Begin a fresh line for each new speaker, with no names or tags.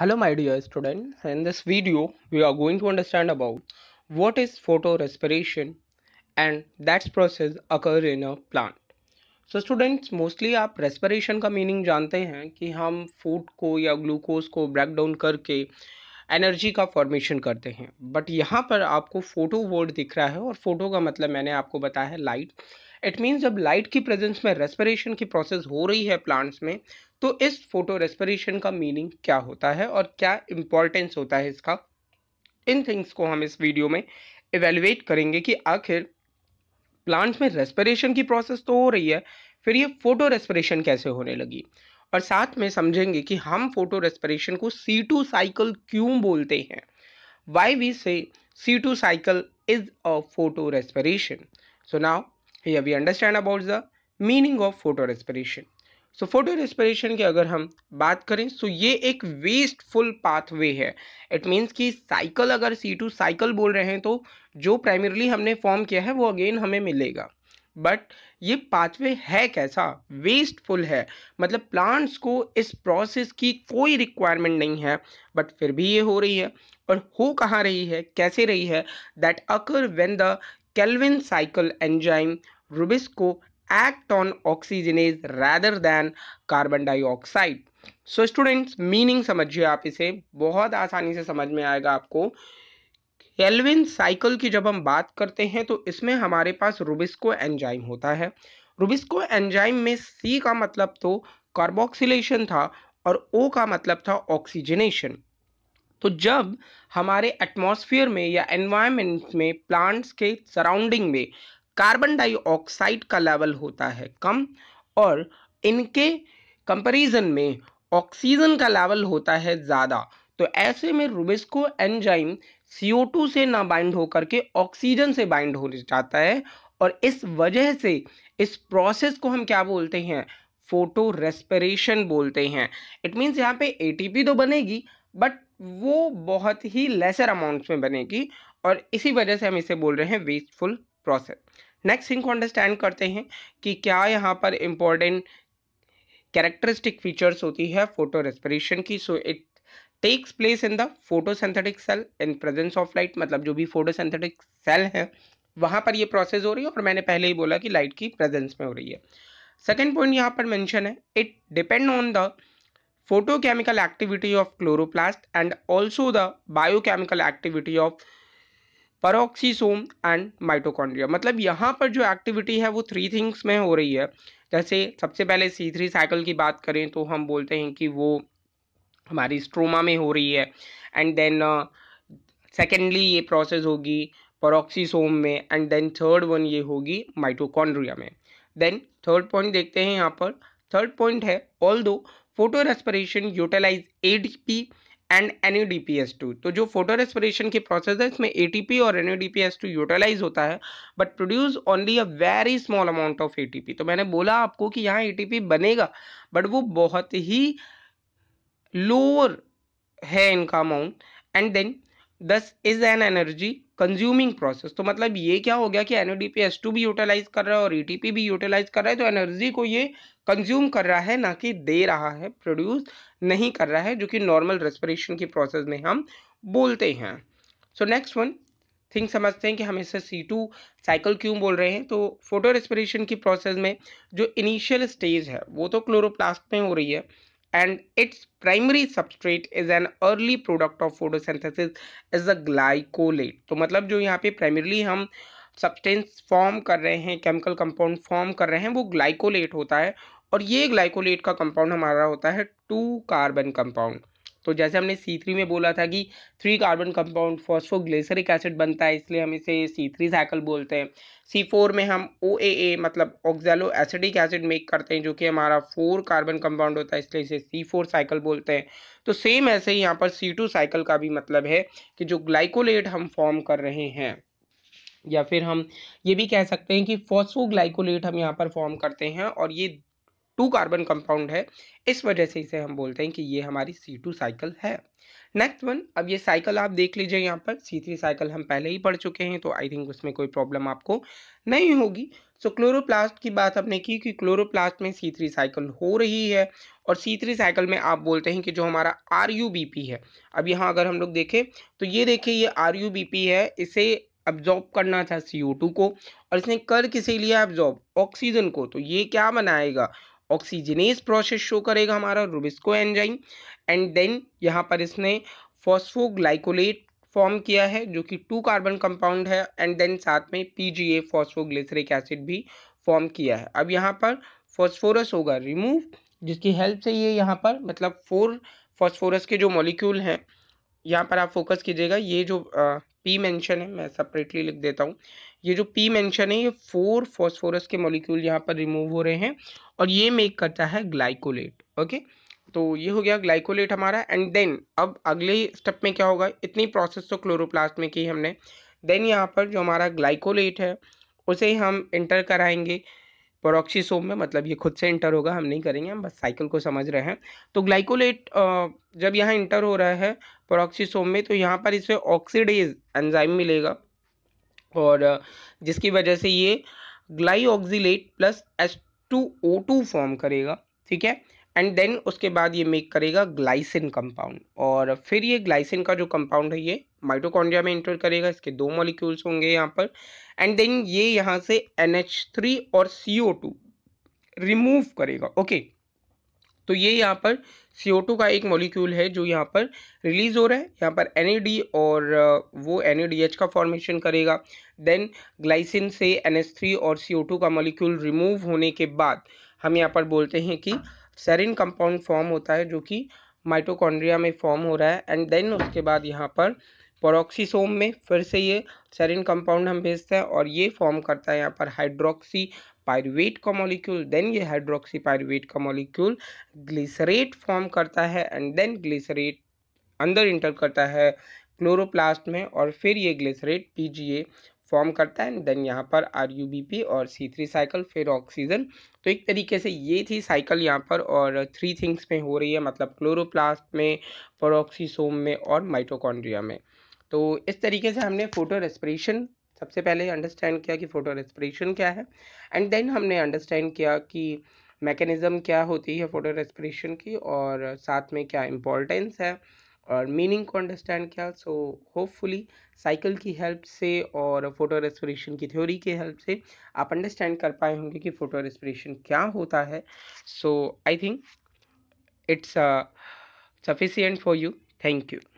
Hello my dear students, in this video we are going to understand about what is photorespiration and that process occur in a plant. So so students mostly आप respiration का meaning जानते हैं कि हम food को या glucose को break down करके एनर्जी का फॉर्मेशन करते हैं बट यहाँ पर आपको फोटो वर्ड दिख रहा है और फोटो का मतलब मैंने आपको बताया है लाइट इट मीन्स जब लाइट की प्रेजेंस में रेस्पिरेशन की प्रोसेस हो रही है प्लांट्स में तो इस फोटो रेस्पिरेशन का मीनिंग क्या होता है और क्या इम्पोर्टेंस होता है इसका इन थिंग्स को हम इस वीडियो में इवेलुएट करेंगे कि आखिर प्लांट्स में रेस्पिरेशन की प्रोसेस तो हो रही है फिर ये फोटो रेस्पिरेशन कैसे होने लगी और साथ में समझेंगे कि हम फोटो रेस्पिरेशन को सी टू साइकिल क्यों बोलते हैं why we say C two cycle is a photo respiration so now we understand about the meaning of photo photorespiration. So photo respiration की अगर हम बात करें सो so ये एक वेस्टफुल पाथवे है इट मीन्स कि साइकिल अगर सी टू साइकिल बोल रहे हैं तो जो प्राइमरली हमने फॉर्म किया है वो अगेन हमें मिलेगा बट ये पाथवे है कैसा वेस्टफुल है मतलब प्लांट्स को इस प्रोसेस की कोई रिक्वायरमेंट नहीं है बट फिर भी ये हो रही है और हो कहाँ रही है कैसे रही है that occur when the Calvin cycle enzyme Rubisco act on oxygenase rather than carbon dioxide. So students meaning समझिए आप इसे बहुत आसानी से समझ में आएगा आपको एलविन साइकिल की जब हम बात करते हैं तो इसमें हमारे पास रुबिस्को एंजाइम होता है रुबिस्को एंजाइम में सी का मतलब तो कार्बोक्सिलेशन था और ओ का मतलब था ऑक्सीजनेशन तो जब हमारे एटमॉस्फेयर में या एनवायरनमेंट में प्लांट्स के सराउंडिंग में कार्बन डाइऑक्साइड का लेवल होता है कम और इनके कंपैरिजन में ऑक्सीजन का लेवल होता है ज़्यादा तो ऐसे में रुबिस्को एंजाइम CO2 से ना बाइंड होकर के ऑक्सीजन से बाइंड हो जाता है और इस वजह से इस प्रोसेस को हम क्या बोलते हैं फोटो रेस्पिरेशन बोलते हैं इट मीन्स यहाँ पे एटीपी तो बनेगी बट वो बहुत ही लेसर अमाउंट्स में बनेगी और इसी वजह से हम इसे बोल रहे हैं वेस्टफुल प्रोसेस नेक्स्ट थिंग को अंडरस्टैंड करते हैं कि क्या यहाँ पर इम्पोर्टेंट कैरेक्टरिस्टिक फीचर्स होती है फोटो रेस्परेशन की so it takes place in the photosynthetic cell in presence of light मतलब जो भी फोटोसेंथेटिक सेल है वहाँ पर ये प्रोसेस हो रही है और मैंने पहले ही बोला कि लाइट की प्रेजेंस में हो रही है सेकेंड पॉइंट यहाँ पर मैंशन है it depend on the activity of chloroplast and also the bio chemical activity of peroxisome and mitochondria मतलब यहाँ पर जो एक्टिविटी है वो थ्री थिंग्स में हो रही है जैसे सबसे पहले सी थ्री साइकिल की बात करें तो हम बोलते हैं कि वो हमारी स्ट्रोमा में हो रही है एंड देन सेकेंडली ये प्रोसेस होगी परोक्सीसोम में एंड देन थर्ड वन ये होगी माइटोकॉन्ड्रिया में देन थर्ड पॉइंट देखते हैं यहाँ पर थर्ड पॉइंट है although photo respiration utilize A D P and two तो जो फोटो रेस्परेशन की प्रोसेस है इसमें पी और टू यूटिलाइज होता है but produce only a very small amount of P तो मैंने बोला आपको कि यहाँ पी बनेगा बट वो बहुत ही लोअर है इनका amount and then this is an energy consuming process तो मतलब ये क्या हो गया कि एन टू भी यूटिलाइज कर रहा है और ई e भी यूटिलाइज कर रहा है तो एनर्जी को ये कंज्यूम कर रहा है ना कि दे रहा है प्रोड्यूस नहीं कर रहा है जो कि नॉर्मल रेस्परेशन की प्रोसेस में हम बोलते हैं सो नेक्स्ट वन थिंग समझते हैं कि हम इसे सी टू साइकिल क्यों बोल रहे हैं तो फोटो रेस्पिरेशन की प्रोसेस में जो इनिशियल स्टेज है वो तो क्लोरोप्लास्ट में हो रही है and its primary substrate is an early product of photosynthesis is a glycolate तो मतलब जो यहाँ पे प्राइमरली हम सब्सटेंस फॉर्म कर रहे हैं केमिकल कंपाउंड फॉर्म कर रहे हैं वो ग्लाइकोलेट होता है और ये ग्लाइकोलेट का कंपाउंड हमारा होता है टू कार्बन कंपाउंड तो जैसे हमने सी थ्री में बोला था कि three carbon compound phosphoglyceric acid बनता है इसलिए हम इसे सी थ्री साइकिल बोलते हैं सी फोर में हम ओ ए ए मतलब ऑक्जेलो एसिडिक एसिड मेक करते हैं जो कि हमारा फोर कार्बन कंपाउंड होता है इसलिए इसे सी फोर साइकिल बोलते हैं तो सेम ऐसे ही यहाँ पर सी टू साइकिल का भी मतलब है कि जो ग्लाइकोलेट हम फॉर्म कर रहे हैं या फिर हम ये भी कह सकते हैं कि फॉस्फोग्लाइकोलेट हम यहाँ पर फॉर्म करते हैं और ये टू कार्बन कंपाउंड है इस वजह से इसे हम बोलते हैं कि ये हमारी सी टू साइकिल है नेक्स्ट वन अब ये साइकिल आप देख लीजिए यहाँ पर सी थ्री साइकिल हम पहले ही पढ़ चुके हैं तो आई थिंक उसमें कोई प्रॉब्लम आपको नहीं होगी सो क्लोरोप्लास्ट की बात हमने की कि क्लोरोप्लास्ट में सी थ्री साइकिल हो रही है और सी थ्री साइकिल में आप बोलते हैं कि जो हमारा आर यू बी पी है अब यहाँ अगर हम लोग देखें तो ये देखिए ये आर यू बी पी है इसे अब्जॉर्ब करना था सी ओ टू को और इसने कर किसे लिया एब्जॉर्ब ऑक्सीजन को तो ये क्या बनाएगा ऑक्सीजनेस प्रोसेस शो करेगा हमारा रुबिस्को एंजाइम एंड देन यहाँ पर इसने फॉस्फोग्लाइकोलेट फॉर्म किया है जो कि टू कार्बन कंपाउंड है एंड देन साथ में पीजीए फॉस्फोग्लिसरिक एसिड भी फॉर्म किया है अब यहाँ पर फॉस्फोरस होगा रिमूव जिसकी हेल्प से ये यहाँ पर मतलब फोर फॉस्फोरस के जो मॉलिक्यूल हैं यहाँ पर आप फोकस कीजिएगा ये जो पी मेंशन है मैं सेपरेटली लिख देता हूँ ये जो पी मेंशन है ये फोर फॉस्फोरस के मॉलिक्यूल यहाँ पर रिमूव हो रहे हैं और ये मेक करता है ग्लाइकोलेट ओके तो ये हो गया ग्लाइकोलेट हमारा एंड देन अब अगले स्टेप में क्या होगा इतनी प्रोसेस तो क्लोरोप्लास्ट में की हमने देन यहाँ पर जो हमारा ग्लाइकोलेट है उसे हम इंटर कराएंगे परोक्सीसोम में मतलब ये खुद से इंटर होगा हम नहीं करेंगे हम बस साइकिल को समझ रहे हैं तो ग्लाइकोलेट जब यहाँ इंटर हो रहा है परोक्सीसोम में तो यहाँ पर इसमें ऑक्सीडेज एंजाइम मिलेगा और जिसकी वजह से ये glyoxylate plus S two O two form करेगा ठीक है एंड देन उसके बाद ये मेक करेगा ग्लाइसिन कंपाउंड और फिर ये ग्लाइसिन का जो कंपाउंड है ये माइटोकॉन्ड्रिया में इंटर करेगा इसके दो मॉलिक्यूल्स होंगे यहाँ पर एंड देन ये यहाँ से एन थ्री और सी ओ टू रिमूव करेगा ओके तो ये यहाँ पर सी ओ टू का एक मॉलिक्यूल है जो यहाँ पर रिलीज हो रहा है यहाँ पर एन और uh, वो एन का फॉर्मेशन करेगा देन ग्लाइसिन से एन थ्री और सी ओ टू का मॉलिक्यूल रिमूव होने के बाद हम यहाँ पर बोलते हैं कि सेरिन कंपाउंड फॉर्म होता है जो कि माइटोकॉन्ड्रिया में फॉर्म हो रहा है एंड देन उसके बाद यहाँ पर परोक्सीसोम में फिर से ये सरिन कंपाउंड हम भेजते हैं और ये फॉर्म करता है यहाँ पर हाइड्रोक्सी पायरुवेट का मॉलिक्यूल देन ये हाइड्रोक्सी पायरुवेट का मॉलिक्यूल ग्लिसरेट फॉर्म करता है एंड देन ग्लिसरेट अंदर इंटर करता है क्लोरोप्लास्ट में और फिर ये ग्लिसरेट पीजीए फॉर्म करता है एंड देन यहाँ पर आर यू बी पी और सी थ्री साइकिल फिर ऑक्सीजन तो एक तरीके से ये थी साइकिल यहाँ पर और थ्री थिंग्स में हो रही है मतलब क्लोरोप्लास्ट में परोक्सीसोम में और माइटोकॉन्ड्रिया में तो इस तरीके से हमने फोटो रेस्परेशन सबसे पहले अंडरस्टैंड किया कि फ़ोटो रेस्परेशन क्या है एंड देन हमने अंडरस्टैंड किया कि मैकेनिज़्म क्या होती है फ़ोटो रेस्परेशन की और साथ में क्या इम्पोर्टेंस है और मीनिंग को अंडरस्टैंड किया सो होपफुली साइकिल की हेल्प से और फोटो रेस्परेशन की थ्योरी की हेल्प से आप अंडरस्टैंड कर पाए होंगे कि फ़ोटो रेस्परेशन क्या होता है so I think it's sufficient for you thank you